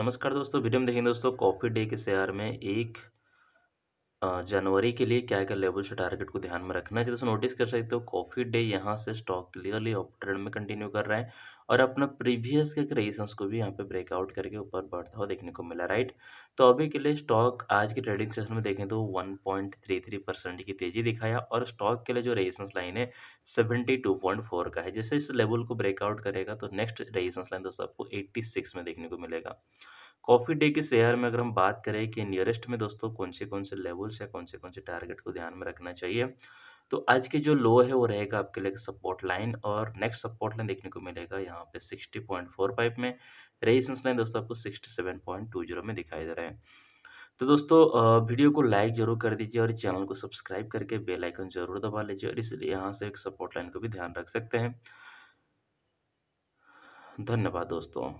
नमस्कार दोस्तों वीडियो में देखेंगे दोस्तों कॉफ़ी डे के शेयर में एक जनवरी के लिए क्या क्या लेवल से टारगेट को ध्यान में रखना है दोस्तों नोटिस कर सकते हो कॉफ़ी डे यहाँ से स्टॉक क्लियरली अप ट्रेंड में कंटिन्यू कर रहा है और अपना प्रीवियस के क्रेशंस को भी यहाँ पे ब्रेकआउट करके ऊपर बढ़ता हुआ देखने को मिला राइट तो अभी के लिए स्टॉक आज के ट्रेडिंग सेशन में देखें तो थ्री परसेंट की तेज़ी दिखाया और स्टॉक के लिए जो रेजिस्टेंस लाइन है फोर का है जैसे इस लेवल को ब्रेकआउट करेगा तो नेक्स्ट रेजिस्टेंस लाइन दोस्तों आपको सिक्स में देखने को मिलेगा कॉफ़ी डे के शेयर में अगर हम बात करें कि नियरेस्ट में दोस्तों कौन से कौन से लेवल्स या कौन से कौन से टारगेट को ध्यान में रखना चाहिए तो आज के जो लो है वो रहेगा आपके लिए सपोर्ट लाइन और नेक्स्ट सपोर्ट लाइन देखने को मिलेगा यहाँ पे 60.45 में रेजिस्टेंस लाइन दोस्तों आपको 67.20 में दिखाई दे रहा है तो दोस्तों वीडियो को लाइक जरूर कर दीजिए और चैनल को सब्सक्राइब करके बेल आइकन जरूर दबा लीजिए और इसलिए यहाँ से एक सपोर्ट लाइन को भी ध्यान रख सकते हैं धन्यवाद दोस्तों